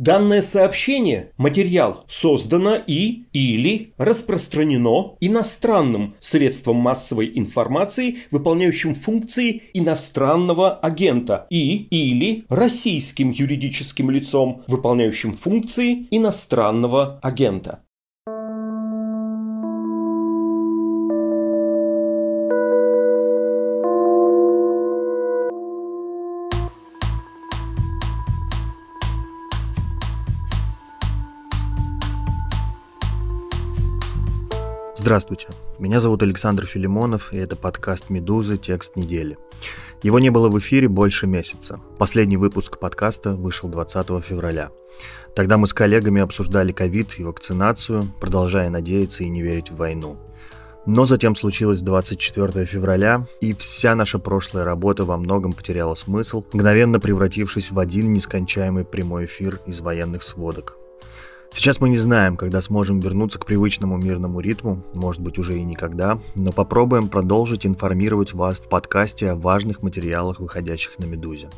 Данное сообщение, материал, создано и или распространено иностранным средством массовой информации, выполняющим функции иностранного агента и или российским юридическим лицом, выполняющим функции иностранного агента. Здравствуйте, меня зовут Александр Филимонов, и это подкаст «Медузы. Текст недели». Его не было в эфире больше месяца. Последний выпуск подкаста вышел 20 февраля. Тогда мы с коллегами обсуждали ковид и вакцинацию, продолжая надеяться и не верить в войну. Но затем случилось 24 февраля, и вся наша прошлая работа во многом потеряла смысл, мгновенно превратившись в один нескончаемый прямой эфир из военных сводок. Сейчас мы не знаем, когда сможем вернуться к привычному мирному ритму, может быть уже и никогда, но попробуем продолжить информировать вас в подкасте о важных материалах, выходящих на «Медузе».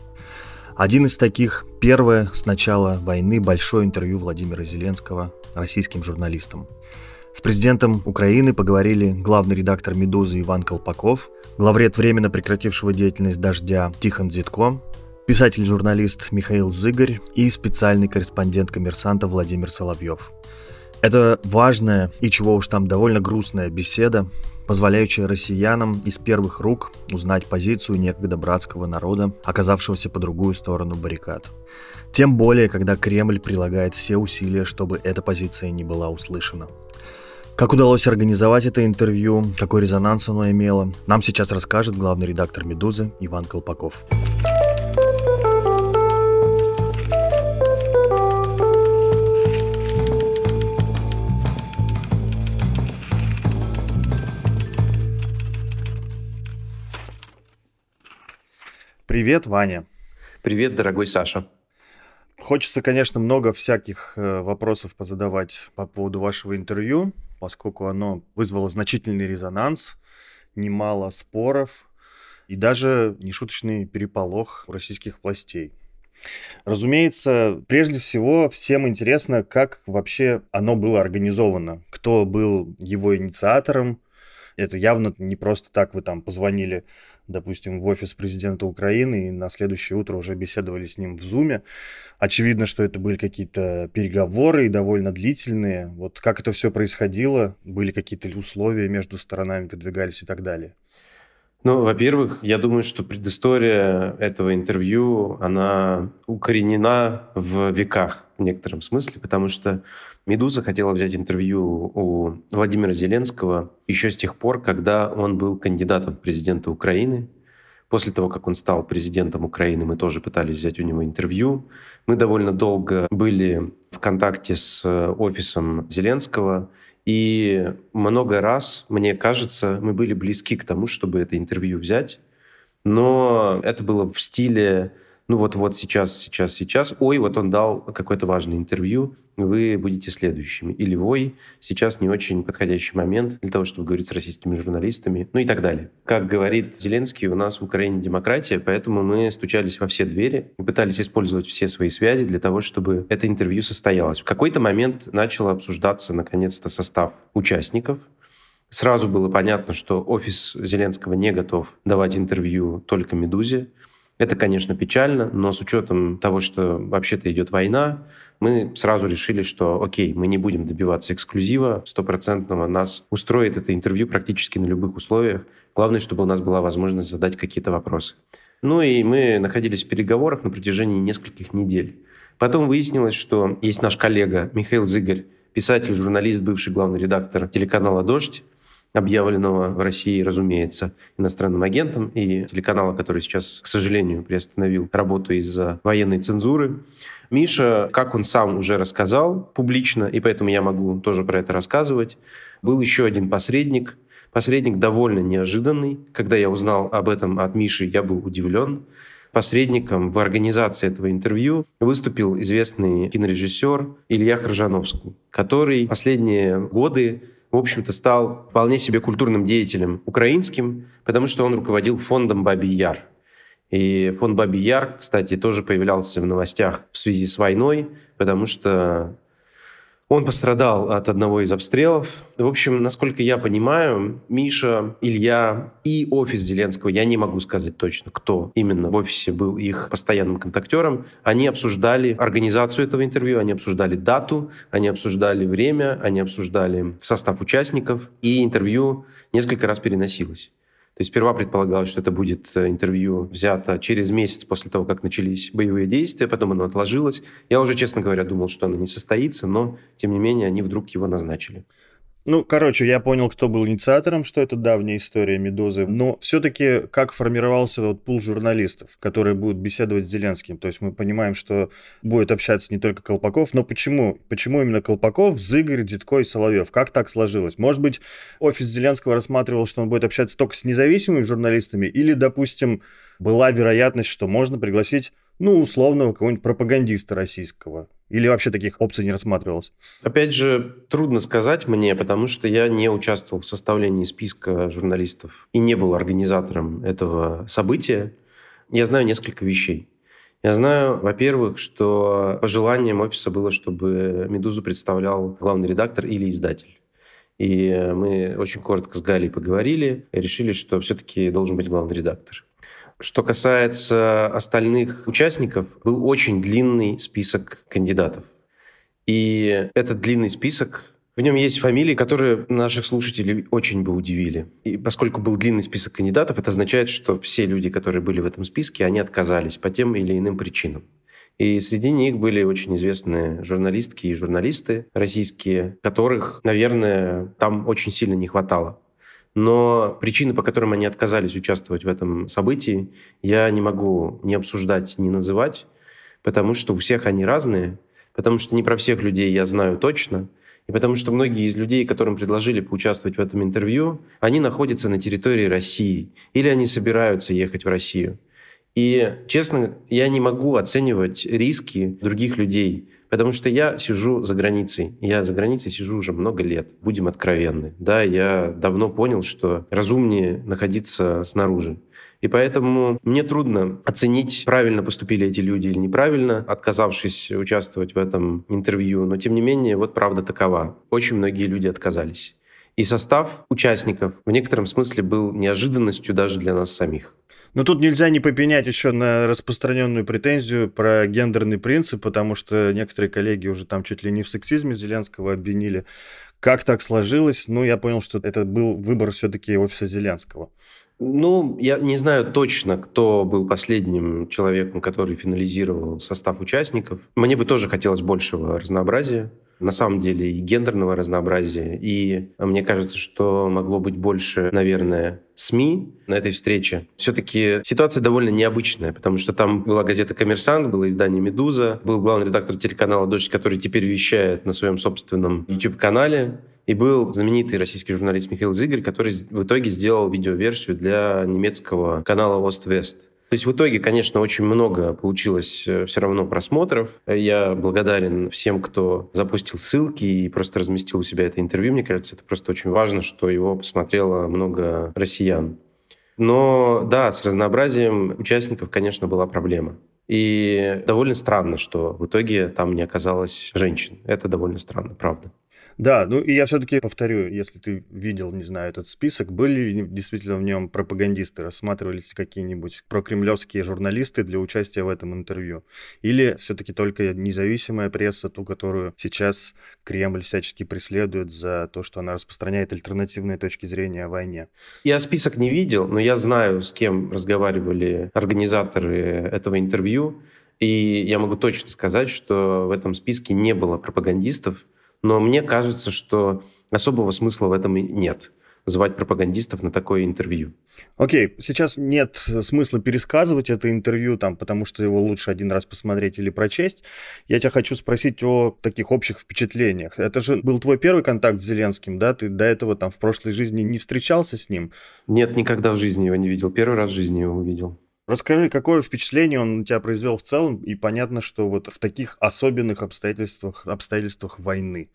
Один из таких – первое с начала войны большое интервью Владимира Зеленского российским журналистам. С президентом Украины поговорили главный редактор «Медузы» Иван Колпаков, главред временно прекратившего деятельность «Дождя» Тихон Зитко, писатель-журналист Михаил Зыгорь и специальный корреспондент коммерсанта Владимир Соловьев. Это важная и чего уж там довольно грустная беседа, позволяющая россиянам из первых рук узнать позицию некогда братского народа, оказавшегося по другую сторону баррикад. Тем более, когда Кремль прилагает все усилия, чтобы эта позиция не была услышана. Как удалось организовать это интервью, какой резонанс оно имело, нам сейчас расскажет главный редактор «Медузы» Иван Колпаков. Колпаков. Привет, Ваня. Привет, дорогой Саша. Хочется, конечно, много всяких э, вопросов позадавать по поводу вашего интервью, поскольку оно вызвало значительный резонанс, немало споров и даже нешуточный переполох российских властей. Разумеется, прежде всего всем интересно, как вообще оно было организовано, кто был его инициатором, это явно не просто так вы там позвонили, допустим, в офис президента Украины и на следующее утро уже беседовали с ним в Зуме. Очевидно, что это были какие-то переговоры и довольно длительные. Вот как это все происходило, были какие-то условия между сторонами, выдвигались и так далее. Ну, во-первых, я думаю, что предыстория этого интервью, она укоренена в веках в некотором смысле, потому что «Медуза» хотела взять интервью у Владимира Зеленского еще с тех пор, когда он был кандидатом в президенты Украины. После того, как он стал президентом Украины, мы тоже пытались взять у него интервью. Мы довольно долго были в контакте с офисом Зеленского – и много раз, мне кажется, мы были близки к тому, чтобы это интервью взять, но это было в стиле ну вот, вот сейчас, сейчас, сейчас, ой, вот он дал какое-то важное интервью, вы будете следующими. Или ой, сейчас не очень подходящий момент для того, чтобы говорить с российскими журналистами, ну и так далее. Как говорит Зеленский, у нас в Украине демократия, поэтому мы стучались во все двери и пытались использовать все свои связи для того, чтобы это интервью состоялось. В какой-то момент начало обсуждаться, наконец-то, состав участников. Сразу было понятно, что офис Зеленского не готов давать интервью только «Медузе», это, конечно, печально, но с учетом того, что вообще-то идет война, мы сразу решили, что окей, мы не будем добиваться эксклюзива стопроцентного, нас устроит это интервью практически на любых условиях. Главное, чтобы у нас была возможность задать какие-то вопросы. Ну и мы находились в переговорах на протяжении нескольких недель. Потом выяснилось, что есть наш коллега Михаил Зыгарь, писатель, журналист, бывший главный редактор телеканала «Дождь», объявленного в России, разумеется, иностранным агентом и телеканала, который сейчас, к сожалению, приостановил работу из-за военной цензуры. Миша, как он сам уже рассказал публично, и поэтому я могу тоже про это рассказывать, был еще один посредник, Посредник довольно неожиданный. Когда я узнал об этом от Миши, я был удивлен. Посредником в организации этого интервью выступил известный кинорежиссер Илья Хржановский, который последние годы в общем-то, стал вполне себе культурным деятелем украинским, потому что он руководил фондом «Бабий Яр». И фонд «Бабий Яр», кстати, тоже появлялся в новостях в связи с войной, потому что он пострадал от одного из обстрелов. В общем, насколько я понимаю, Миша, Илья и офис Зеленского, я не могу сказать точно, кто именно в офисе был их постоянным контактером, они обсуждали организацию этого интервью, они обсуждали дату, они обсуждали время, они обсуждали состав участников, и интервью несколько раз переносилось. То есть сперва предполагалось, что это будет э, интервью взято через месяц после того, как начались боевые действия, потом оно отложилось. Я уже, честно говоря, думал, что оно не состоится, но, тем не менее, они вдруг его назначили. Ну, короче, я понял, кто был инициатором, что это давняя история «Медозы». Но все-таки как формировался вот пул журналистов, которые будут беседовать с Зеленским? То есть мы понимаем, что будет общаться не только Колпаков, но почему? Почему именно Колпаков, Зыгорь, Дедко и Соловьев? Как так сложилось? Может быть, офис Зеленского рассматривал, что он будет общаться только с независимыми журналистами? Или, допустим, была вероятность, что можно пригласить ну, условного какого-нибудь пропагандиста российского? Или вообще таких опций не рассматривалось? Опять же, трудно сказать мне, потому что я не участвовал в составлении списка журналистов и не был организатором этого события. Я знаю несколько вещей. Я знаю, во-первых, что пожеланием офиса было, чтобы «Медузу» представлял главный редактор или издатель. И мы очень коротко с Галей поговорили и решили, что все-таки должен быть главный редактор. Что касается остальных участников, был очень длинный список кандидатов. И этот длинный список, в нем есть фамилии, которые наших слушателей очень бы удивили. И поскольку был длинный список кандидатов, это означает, что все люди, которые были в этом списке, они отказались по тем или иным причинам. И среди них были очень известные журналистки и журналисты российские, которых, наверное, там очень сильно не хватало. Но причины, по которым они отказались участвовать в этом событии, я не могу не обсуждать, не называть, потому что у всех они разные, потому что не про всех людей я знаю точно, и потому что многие из людей, которым предложили поучаствовать в этом интервью, они находятся на территории России или они собираются ехать в Россию. И, честно, я не могу оценивать риски других людей, потому что я сижу за границей. Я за границей сижу уже много лет, будем откровенны. Да, я давно понял, что разумнее находиться снаружи. И поэтому мне трудно оценить, правильно поступили эти люди или неправильно, отказавшись участвовать в этом интервью. Но, тем не менее, вот правда такова. Очень многие люди отказались. И состав участников в некотором смысле был неожиданностью даже для нас самих. Но тут нельзя не попенять еще на распространенную претензию про гендерный принцип, потому что некоторые коллеги уже там чуть ли не в сексизме Зеленского обвинили. Как так сложилось? Ну, я понял, что это был выбор все-таки офиса Зеленского. Ну, я не знаю точно, кто был последним человеком, который финализировал состав участников. Мне бы тоже хотелось большего разнообразия на самом деле и гендерного разнообразия. И а, мне кажется, что могло быть больше, наверное, СМИ на этой встрече. Все-таки ситуация довольно необычная, потому что там была газета «Коммерсант», было издание «Медуза», был главный редактор телеканала «Дождь», который теперь вещает на своем собственном YouTube-канале. И был знаменитый российский журналист Михаил Зигарь, который в итоге сделал видеоверсию для немецкого канала «Ост-Вест». То есть в итоге, конечно, очень много получилось э, все равно просмотров. Я благодарен всем, кто запустил ссылки и просто разместил у себя это интервью. Мне кажется, это просто очень важно, что его посмотрело много россиян. Но да, с разнообразием участников, конечно, была проблема. И довольно странно, что в итоге там не оказалось женщин. Это довольно странно, правда. Да, ну и я все-таки повторю, если ты видел, не знаю, этот список, были ли действительно в нем пропагандисты, рассматривались какие-нибудь прокремлевские журналисты для участия в этом интервью? Или все-таки только независимая пресса, ту, которую сейчас Кремль всячески преследует за то, что она распространяет альтернативные точки зрения о войне? Я список не видел, но я знаю, с кем разговаривали организаторы этого интервью. И я могу точно сказать, что в этом списке не было пропагандистов, но мне кажется, что особого смысла в этом и нет звать пропагандистов на такое интервью. Окей, okay. сейчас нет смысла пересказывать это интервью, там, потому что его лучше один раз посмотреть или прочесть. Я тебя хочу спросить о таких общих впечатлениях. Это же был твой первый контакт с Зеленским, да? Ты до этого там в прошлой жизни не встречался с ним? Нет, никогда в жизни его не видел. Первый раз в жизни его увидел. Расскажи, какое впечатление он на тебя произвел в целом, и понятно, что вот в таких особенных обстоятельствах, обстоятельствах войны.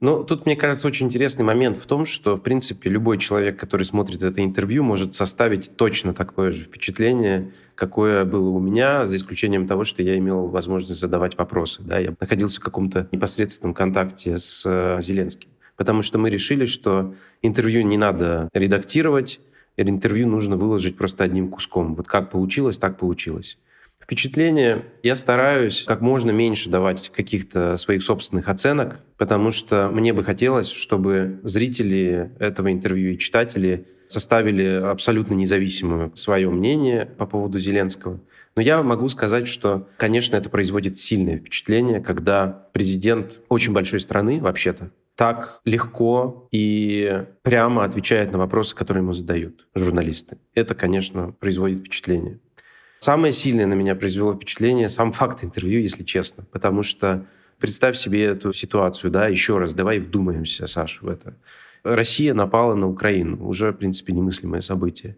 Ну, тут, мне кажется, очень интересный момент в том, что, в принципе, любой человек, который смотрит это интервью, может составить точно такое же впечатление, какое было у меня, за исключением того, что я имел возможность задавать вопросы. Да? Я находился в каком-то непосредственном контакте с э, Зеленским. Потому что мы решили, что интервью не надо редактировать, интервью нужно выложить просто одним куском. Вот как получилось, так получилось. Впечатление я стараюсь как можно меньше давать каких-то своих собственных оценок, потому что мне бы хотелось, чтобы зрители этого интервью и читатели составили абсолютно независимое свое мнение по поводу Зеленского. Но я могу сказать, что, конечно, это производит сильное впечатление, когда президент очень большой страны, вообще-то, так легко и прямо отвечает на вопросы, которые ему задают журналисты. Это, конечно, производит впечатление. Самое сильное на меня произвело впечатление сам факт интервью, если честно, потому что представь себе эту ситуацию, да, еще раз, давай вдумаемся, Саша, в это. Россия напала на Украину, уже, в принципе, немыслимое событие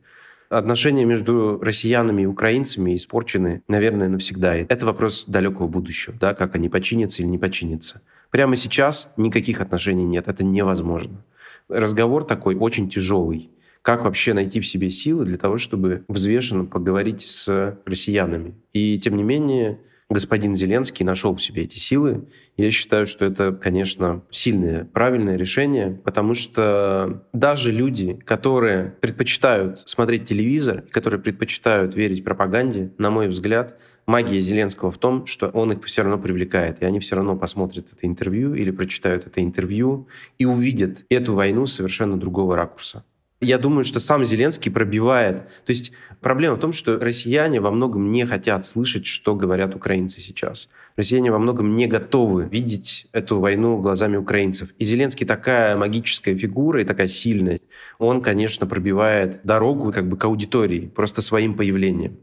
отношения между россиянами и украинцами испорчены, наверное, навсегда. И это вопрос далекого будущего, да, как они починятся или не починятся. Прямо сейчас никаких отношений нет, это невозможно. Разговор такой очень тяжелый. Как вообще найти в себе силы для того, чтобы взвешенно поговорить с россиянами? И тем не менее, господин Зеленский нашел в себе эти силы. Я считаю, что это, конечно, сильное, правильное решение, потому что даже люди, которые предпочитают смотреть телевизор, которые предпочитают верить пропаганде, на мой взгляд, магия Зеленского в том, что он их все равно привлекает, и они все равно посмотрят это интервью или прочитают это интервью и увидят эту войну совершенно другого ракурса я думаю, что сам Зеленский пробивает. То есть проблема в том, что россияне во многом не хотят слышать, что говорят украинцы сейчас. Россияне во многом не готовы видеть эту войну глазами украинцев. И Зеленский такая магическая фигура и такая сильная. Он, конечно, пробивает дорогу как бы к аудитории просто своим появлением.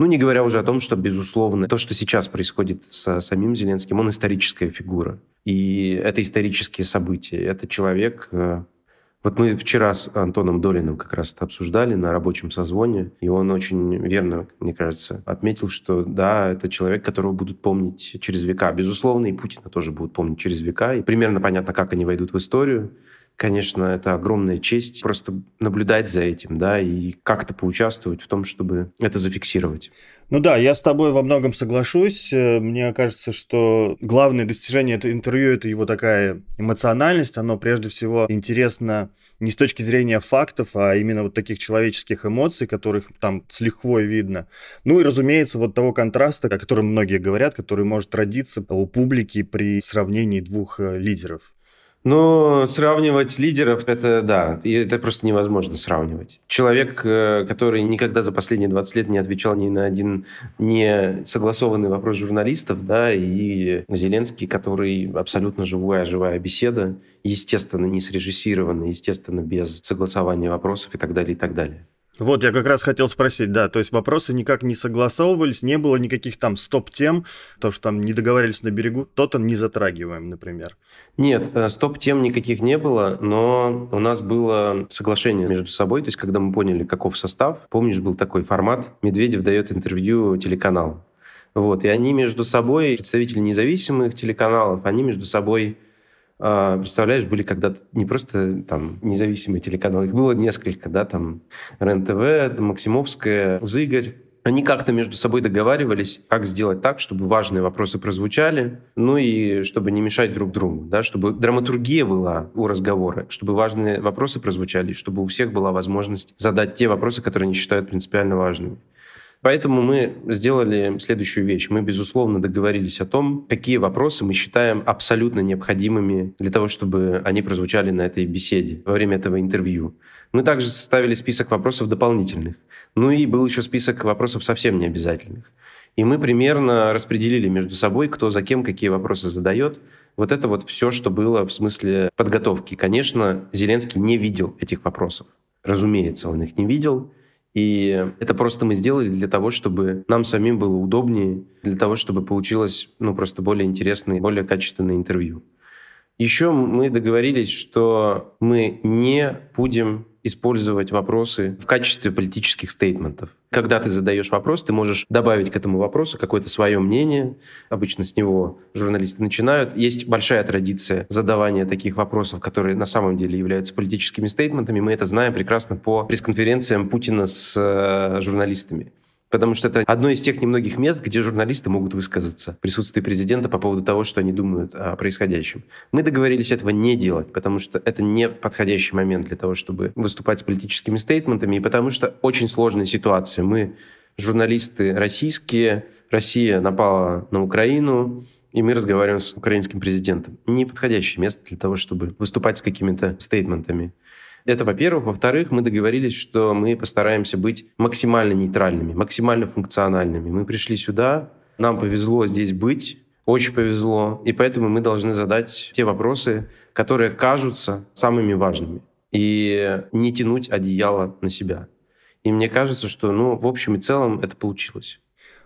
Ну, не говоря уже о том, что, безусловно, то, что сейчас происходит с самим Зеленским, он историческая фигура. И это исторические события. Это человек, э, вот мы вчера с Антоном Долиным как раз это обсуждали на рабочем созвоне, и он очень верно, мне кажется, отметил, что да, это человек, которого будут помнить через века. Безусловно, и Путина тоже будут помнить через века. И примерно понятно, как они войдут в историю конечно, это огромная честь просто наблюдать за этим, да, и как-то поучаствовать в том, чтобы это зафиксировать. Ну да, я с тобой во многом соглашусь. Э, мне кажется, что главное достижение этого интервью – это его такая эмоциональность. Оно прежде всего интересно не с точки зрения фактов, а именно вот таких человеческих эмоций, которых там с лихвой видно. Ну и, разумеется, вот того контраста, о котором многие говорят, который может родиться у публики при сравнении двух э, лидеров. Ну, сравнивать лидеров, это да, это просто невозможно сравнивать. Человек, э, который никогда за последние 20 лет не отвечал ни на один не согласованный вопрос журналистов, да, и Зеленский, который абсолютно живая, живая беседа, естественно, не срежиссированная, естественно, без согласования вопросов и так далее, и так далее. Вот, я как раз хотел спросить, да, то есть вопросы никак не согласовывались, не было никаких там стоп-тем, то, что там не договорились на берегу, то-то не затрагиваем, например. Нет, э, стоп-тем никаких не было, но у нас было соглашение между собой, то есть когда мы поняли, каков состав, помнишь, был такой формат, Медведев дает интервью телеканал. Вот, и они между собой, представители независимых телеканалов, они между собой а, представляешь, были когда-то не просто там независимые телеканалы, их было несколько, да, там РЕН-ТВ, Максимовская, Зыгорь. Они как-то между собой договаривались, как сделать так, чтобы важные вопросы прозвучали, ну и чтобы не мешать друг другу, да, чтобы драматургия была у разговора, чтобы важные вопросы прозвучали, чтобы у всех была возможность задать те вопросы, которые они считают принципиально важными. Поэтому мы сделали следующую вещь. Мы, безусловно, договорились о том, какие вопросы мы считаем абсолютно необходимыми для того, чтобы они прозвучали на этой беседе во время этого интервью. Мы также составили список вопросов дополнительных. Ну и был еще список вопросов совсем необязательных. И мы примерно распределили между собой, кто за кем какие вопросы задает. Вот это вот все, что было в смысле подготовки. Конечно, Зеленский не видел этих вопросов. Разумеется, он их не видел. И это просто мы сделали для того, чтобы нам самим было удобнее, для того, чтобы получилось ну, просто более интересное, более качественное интервью. Еще мы договорились, что мы не будем использовать вопросы в качестве политических стейтментов. Когда ты задаешь вопрос, ты можешь добавить к этому вопросу какое-то свое мнение. Обычно с него журналисты начинают. Есть большая традиция задавания таких вопросов, которые на самом деле являются политическими стейтментами. Мы это знаем прекрасно по пресс-конференциям Путина с э, журналистами потому что это одно из тех немногих мест, где журналисты могут высказаться в присутствии президента по поводу того, что они думают о происходящем. Мы договорились этого не делать, потому что это не подходящий момент для того, чтобы выступать с политическими стейтментами, и потому что очень сложная ситуация. Мы журналисты российские, Россия напала на Украину, и мы разговариваем с украинским президентом. Неподходящее место для того, чтобы выступать с какими-то стейтментами. Это, во-первых. Во-вторых, мы договорились, что мы постараемся быть максимально нейтральными, максимально функциональными. Мы пришли сюда, нам повезло здесь быть, очень повезло, и поэтому мы должны задать те вопросы, которые кажутся самыми важными, и не тянуть одеяло на себя. И мне кажется, что, ну, в общем и целом это получилось.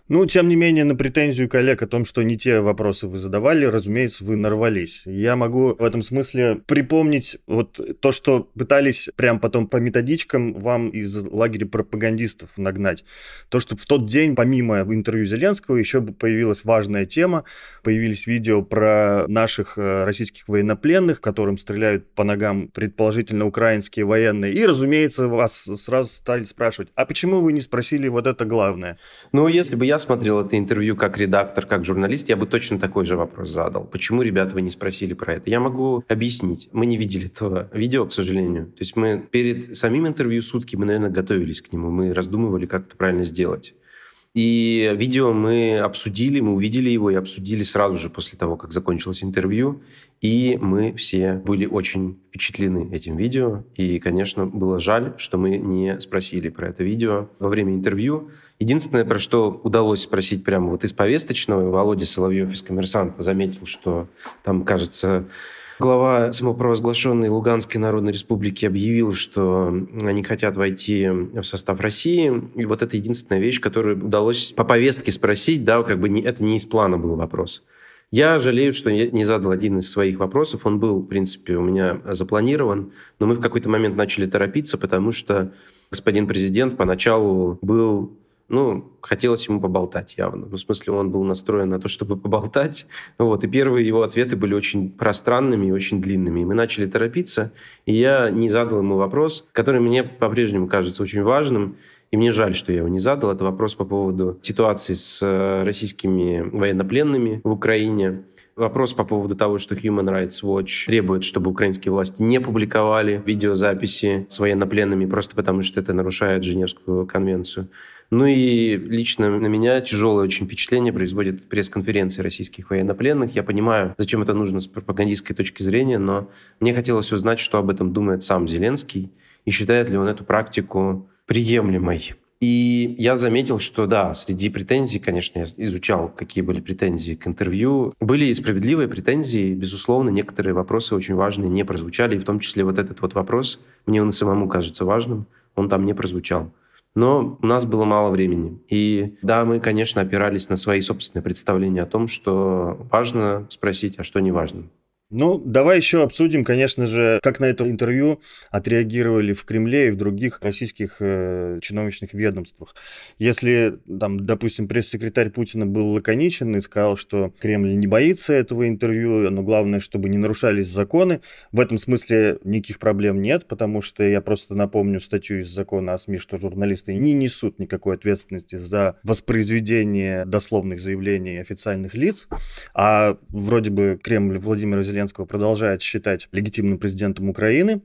Ну, тем не менее, на претензию коллег о том, что не те вопросы вы задавали, разумеется, вы нарвались. Я могу в этом смысле припомнить вот то, что пытались прям потом по методичкам вам из лагеря пропагандистов нагнать. То, что в тот день, помимо интервью Зеленского, еще появилась важная тема, появились видео про наших э, российских военнопленных, которым стреляют по ногам предположительно украинские военные. И, разумеется, вас сразу стали спрашивать, а почему вы не спросили вот это главное? Ну, если бы я я смотрел это интервью как редактор, как журналист, я бы точно такой же вопрос задал. Почему, ребята, вы не спросили про это? Я могу объяснить. Мы не видели этого видео, к сожалению. То есть мы перед самим интервью сутки, мы, наверное, готовились к нему. Мы раздумывали, как это правильно сделать. И видео мы обсудили, мы увидели его и обсудили сразу же после того, как закончилось интервью. И мы все были очень впечатлены этим видео. И, конечно, было жаль, что мы не спросили про это видео во время интервью. Единственное, про что удалось спросить прямо вот из повесточного, Володя Соловьев из «Коммерсанта» заметил, что там, кажется, Глава самопровозглашенной Луганской Народной Республики объявил, что они хотят войти в состав России. И вот это единственная вещь, которую удалось по повестке спросить, да, как бы не, это не из плана был вопрос. Я жалею, что я не задал один из своих вопросов. Он был, в принципе, у меня запланирован, но мы в какой-то момент начали торопиться, потому что господин президент поначалу был ну, хотелось ему поболтать явно. Ну, в смысле, он был настроен на то, чтобы поболтать. Вот. И первые его ответы были очень пространными и очень длинными. И мы начали торопиться, и я не задал ему вопрос, который мне по-прежнему кажется очень важным. И мне жаль, что я его не задал. Это вопрос по поводу ситуации с э, российскими военнопленными в Украине. Вопрос по поводу того, что Human Rights Watch требует, чтобы украинские власти не публиковали видеозаписи с военнопленными просто потому, что это нарушает Женевскую конвенцию. Ну и лично на меня тяжелое очень впечатление производит пресс конференция российских военнопленных. Я понимаю, зачем это нужно с пропагандистской точки зрения, но мне хотелось узнать, что об этом думает сам Зеленский и считает ли он эту практику приемлемой. И я заметил, что да, среди претензий, конечно, я изучал, какие были претензии к интервью. Были и справедливые претензии, безусловно, некоторые вопросы очень важные не прозвучали, и в том числе вот этот вот вопрос, мне он и самому кажется важным, он там не прозвучал. Но у нас было мало времени. И да, мы, конечно, опирались на свои собственные представления о том, что важно спросить, а что не важно. Ну, давай еще обсудим, конечно же, как на это интервью отреагировали в Кремле и в других российских э, чиновничных ведомствах. Если, там, допустим, пресс-секретарь Путина был лаконичен и сказал, что Кремль не боится этого интервью, но главное, чтобы не нарушались законы, в этом смысле никаких проблем нет, потому что я просто напомню статью из закона о СМИ, что журналисты не несут никакой ответственности за воспроизведение дословных заявлений официальных лиц, а вроде бы Кремль Владимир Зеленский Зеленского продолжает считать легитимным президентом Украины.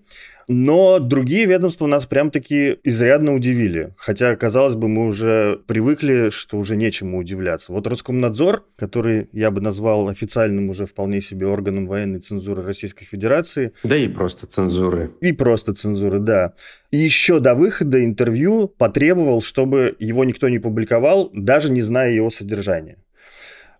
Но другие ведомства нас прям-таки изрядно удивили. Хотя, казалось бы, мы уже привыкли, что уже нечему удивляться. Вот Роскомнадзор, который я бы назвал официальным уже вполне себе органом военной цензуры Российской Федерации. Да и просто цензуры. И просто цензуры, да. И еще до выхода интервью потребовал, чтобы его никто не публиковал, даже не зная его содержания.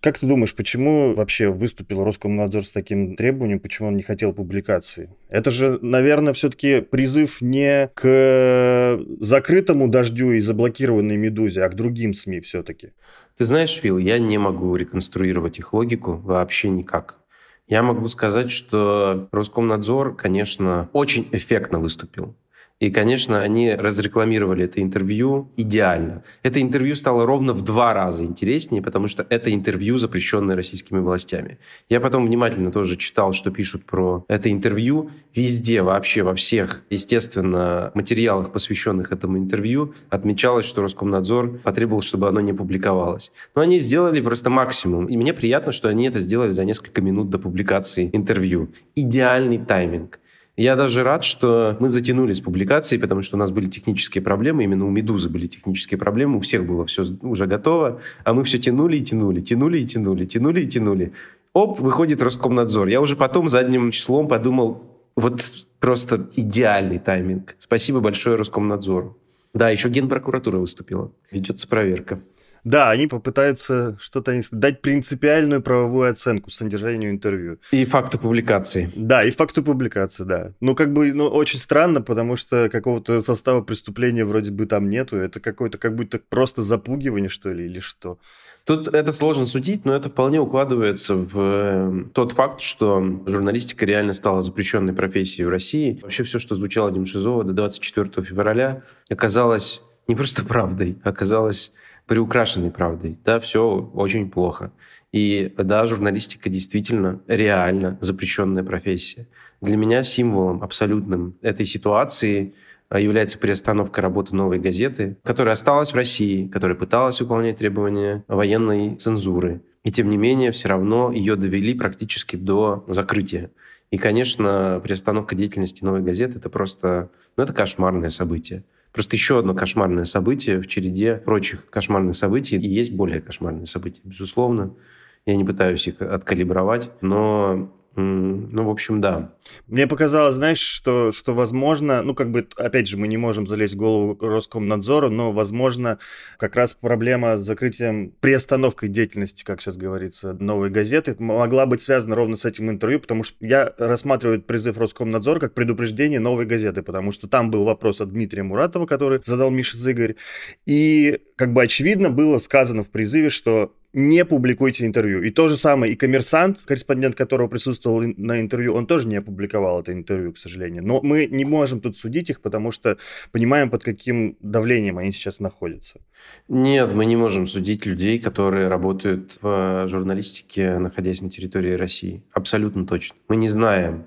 Как ты думаешь, почему вообще выступил Роскомнадзор с таким требованием, почему он не хотел публикации? Это же, наверное, все-таки призыв не к закрытому дождю и заблокированной «Медузе», а к другим СМИ все-таки. Ты знаешь, Фил, я не могу реконструировать их логику вообще никак. Я могу сказать, что Роскомнадзор, конечно, очень эффектно выступил. И, конечно, они разрекламировали это интервью идеально. Это интервью стало ровно в два раза интереснее, потому что это интервью, запрещенное российскими властями. Я потом внимательно тоже читал, что пишут про это интервью. Везде, вообще, во всех, естественно, материалах, посвященных этому интервью, отмечалось, что Роскомнадзор потребовал, чтобы оно не публиковалось. Но они сделали просто максимум. И мне приятно, что они это сделали за несколько минут до публикации интервью. Идеальный тайминг. Я даже рад, что мы затянули с публикацией, потому что у нас были технические проблемы, именно у «Медузы» были технические проблемы, у всех было все уже готово, а мы все тянули и тянули, тянули и тянули, тянули и тянули. Оп, выходит Роскомнадзор. Я уже потом задним числом подумал, вот просто идеальный тайминг. Спасибо большое Роскомнадзору. Да, еще Генпрокуратура выступила. Ведется проверка. Да, они попытаются что-то дать принципиальную правовую оценку содержанию интервью. И факту публикации. Да, и факту публикации, да. Ну, как бы, ну, очень странно, потому что какого-то состава преступления вроде бы там нету. Это какое-то как будто просто запугивание, что ли, или что. Тут это сложно судить, но это вполне укладывается в эм, тот факт, что журналистика реально стала запрещенной профессией в России. Вообще все, что звучало Демшизова до 24 февраля, оказалось не просто правдой, а оказалось приукрашенной правдой. Да, все очень плохо. И да, журналистика действительно реально запрещенная профессия. Для меня символом абсолютным этой ситуации а, является приостановка работы новой газеты, которая осталась в России, которая пыталась выполнять требования военной цензуры. И тем не менее, все равно ее довели практически до закрытия. И, конечно, приостановка деятельности новой газеты это просто, ну, это кошмарное событие. Просто еще одно кошмарное событие в череде прочих кошмарных событий. И есть более кошмарные события, безусловно. Я не пытаюсь их откалибровать, но ну, в общем, да. Мне показалось, знаешь, что, что возможно, ну, как бы, опять же, мы не можем залезть в голову Роскомнадзору, но, возможно, как раз проблема с закрытием, приостановкой деятельности, как сейчас говорится, новой газеты, могла быть связана ровно с этим интервью, потому что я рассматриваю призыв Роскомнадзора как предупреждение новой газеты, потому что там был вопрос от Дмитрия Муратова, который задал Миша Зыгорь, и, как бы, очевидно было сказано в призыве, что не публикуйте интервью. И то же самое, и коммерсант, корреспондент которого присутствовал на интервью, он тоже не опубликовал это интервью, к сожалению. Но мы не можем тут судить их, потому что понимаем, под каким давлением они сейчас находятся. Нет, мы не можем судить людей, которые работают в э, журналистике, находясь на территории России. Абсолютно точно. Мы не знаем.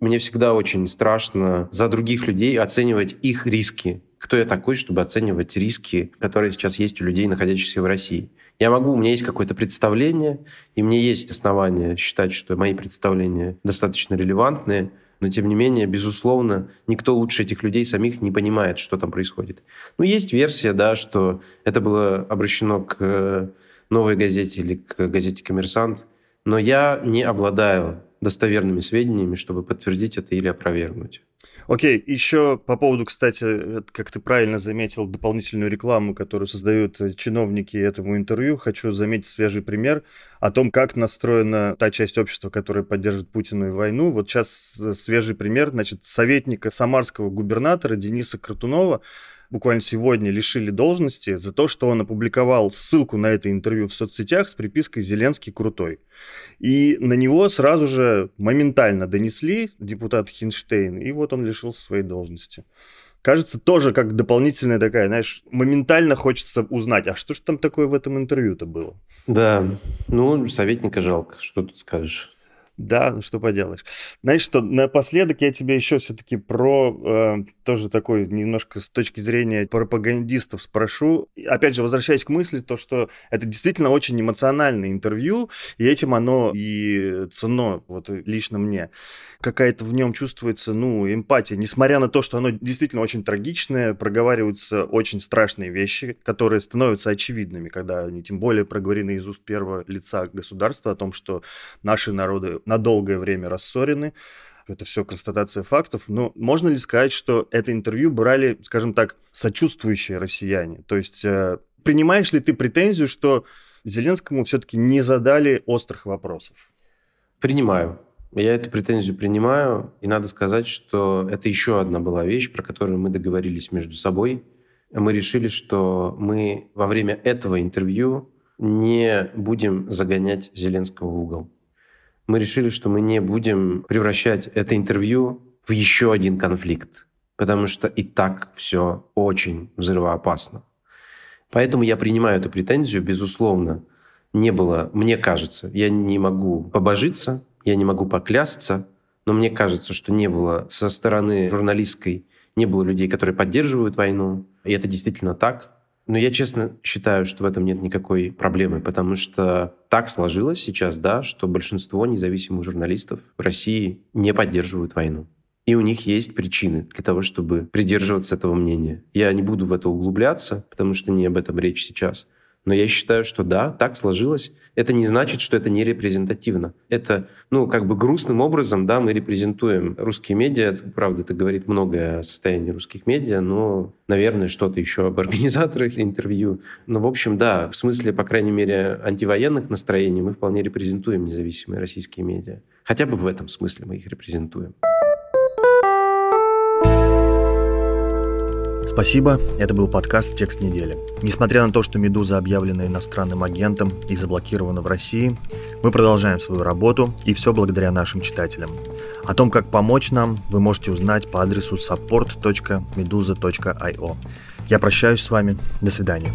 Мне всегда очень страшно за других людей оценивать их риски кто я такой, чтобы оценивать риски, которые сейчас есть у людей, находящихся в России. Я могу, у меня есть какое-то представление, и мне есть основания считать, что мои представления достаточно релевантные, но тем не менее, безусловно, никто лучше этих людей самих не понимает, что там происходит. Ну, есть версия, да, что это было обращено к э, новой газете или к газете «Коммерсант», но я не обладаю достоверными сведениями, чтобы подтвердить это или опровергнуть. Окей, еще по поводу, кстати, как ты правильно заметил, дополнительную рекламу, которую создают э, чиновники этому интервью, хочу заметить свежий пример о том, как настроена та часть общества, которая поддерживает Путину и войну. Вот сейчас э, свежий пример, значит, советника самарского губернатора Дениса Крутунова, буквально сегодня лишили должности за то, что он опубликовал ссылку на это интервью в соцсетях с припиской «Зеленский крутой». И на него сразу же моментально донесли депутат Хинштейн, и вот он лишился своей должности кажется, тоже как дополнительная такая, знаешь, моментально хочется узнать, а что же там такое в этом интервью-то было? Да, ну, советника жалко, что тут скажешь. Да, ну что поделаешь. Знаешь что, напоследок я тебе еще все-таки про э, тоже такой немножко с точки зрения пропагандистов спрошу. Опять же, возвращаясь к мысли, то, что это действительно очень эмоциональное интервью, и этим оно и цено вот лично мне. Какая-то в нем чувствуется, ну, эмпатия, несмотря на то, что оно действительно очень трагичное, проговариваются очень страшные вещи, которые становятся очевидными, когда они тем более проговорены из уст первого лица государства о том, что наши народы на долгое время рассорены. Это все констатация фактов. Но можно ли сказать, что это интервью брали, скажем так, сочувствующие россияне? То есть э, принимаешь ли ты претензию, что Зеленскому все-таки не задали острых вопросов? Принимаю. Я эту претензию принимаю, и надо сказать, что это еще одна была вещь, про которую мы договорились между собой. Мы решили, что мы во время этого интервью не будем загонять Зеленского в угол мы решили, что мы не будем превращать это интервью в еще один конфликт, потому что и так все очень взрывоопасно. Поэтому я принимаю эту претензию, безусловно, не было, мне кажется, я не могу побожиться, я не могу поклясться, но мне кажется, что не было со стороны журналистской, не было людей, которые поддерживают войну, и это действительно так. Но я честно считаю, что в этом нет никакой проблемы, потому что так сложилось сейчас, да, что большинство независимых журналистов в России не поддерживают войну. И у них есть причины для того, чтобы придерживаться этого мнения. Я не буду в это углубляться, потому что не об этом речь сейчас. Но я считаю, что да, так сложилось. Это не значит, что это не репрезентативно. Это, ну, как бы грустным образом, да, мы репрезентуем русские медиа. Это, правда, это говорит многое о состоянии русских медиа, но, наверное, что-то еще об организаторах интервью. Но, в общем, да, в смысле, по крайней мере, антивоенных настроений мы вполне репрезентуем независимые российские медиа. Хотя бы в этом смысле мы их репрезентуем. Спасибо, это был подкаст «Текст недели». Несмотря на то, что «Медуза» объявлена иностранным агентом и заблокирована в России, мы продолжаем свою работу, и все благодаря нашим читателям. О том, как помочь нам, вы можете узнать по адресу support.meduza.io. Я прощаюсь с вами. До свидания.